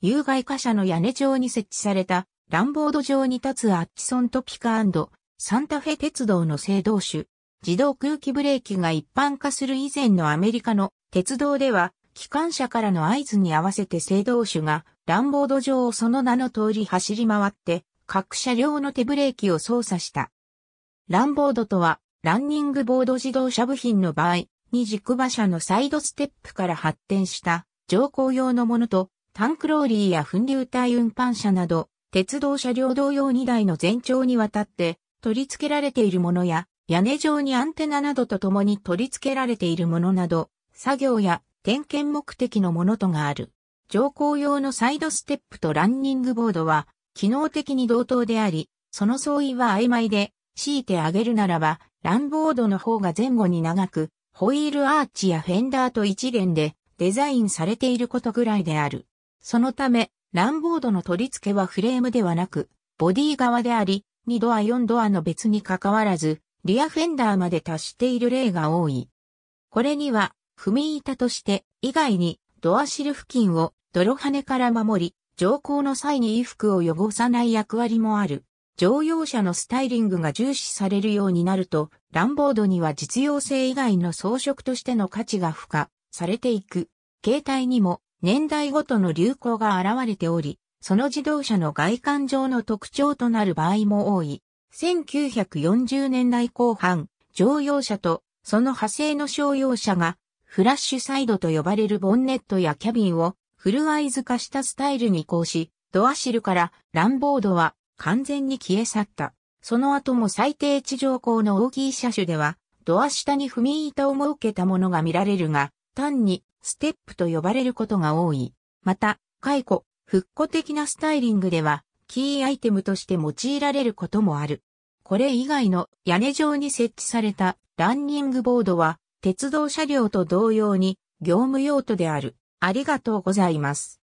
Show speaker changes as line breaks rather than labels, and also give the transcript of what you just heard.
有害貨車の屋根上に設置されたランボード上に立つアッチソントピカサンタフェ鉄道の制動種、自動空気ブレーキが一般化する以前のアメリカの鉄道では、機関車からの合図に合わせて制動種がランボード上をその名の通り走り回って、各車両の手ブレーキを操作した。ランボードとは、ランニングボード自動車部品の場合、に軸馬車のサイドステップから発展した乗降用のものとタンクローリーや粉流体運搬車など、鉄道車両同様2台の全長にわたって取り付けられているものや、屋根上にアンテナなどと共に取り付けられているものなど、作業や点検目的のものとがある。乗降用のサイドステップとランニングボードは、機能的に同等であり、その相違は曖昧で、強いてあげるならば、ランボードの方が前後に長く、ホイールアーチやフェンダーと一連でデザインされていることぐらいである。そのため、ランボードの取り付けはフレームではなく、ボディ側であり、2ドア4ドアの別に関わらず、リアフェンダーまで達している例が多い。これには、踏み板として、以外に、ドアシル付近を泥跳ねから守り、乗降の際に衣服を汚さない役割もある。乗用車のスタイリングが重視されるようになると、ランボードには実用性以外の装飾としての価値が付加されていく。携帯にも年代ごとの流行が現れており、その自動車の外観上の特徴となる場合も多い。1940年代後半、乗用車とその派生の商用車がフラッシュサイドと呼ばれるボンネットやキャビンをフルアイズ化したスタイルに移行し、ドアシルからランボードは完全に消え去った。その後も最低地上高の大きい車種では、ドア下に踏み板を設けたものが見られるが、単にステップと呼ばれることが多い。また、解雇、復古的なスタイリングでは、キーアイテムとして用いられることもある。これ以外の屋根上に設置されたランニングボードは、鉄道車両と同様に業務用途である。ありがとうございます。